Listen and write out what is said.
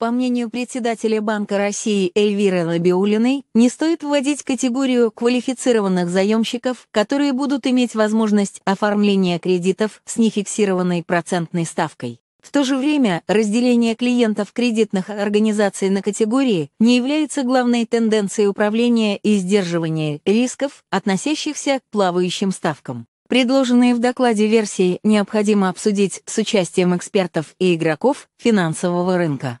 По мнению председателя Банка России Эльвиры Лабиулиной, не стоит вводить категорию квалифицированных заемщиков, которые будут иметь возможность оформления кредитов с нефиксированной процентной ставкой. В то же время разделение клиентов кредитных организаций на категории не является главной тенденцией управления и сдерживания рисков, относящихся к плавающим ставкам. Предложенные в докладе версии необходимо обсудить с участием экспертов и игроков финансового рынка.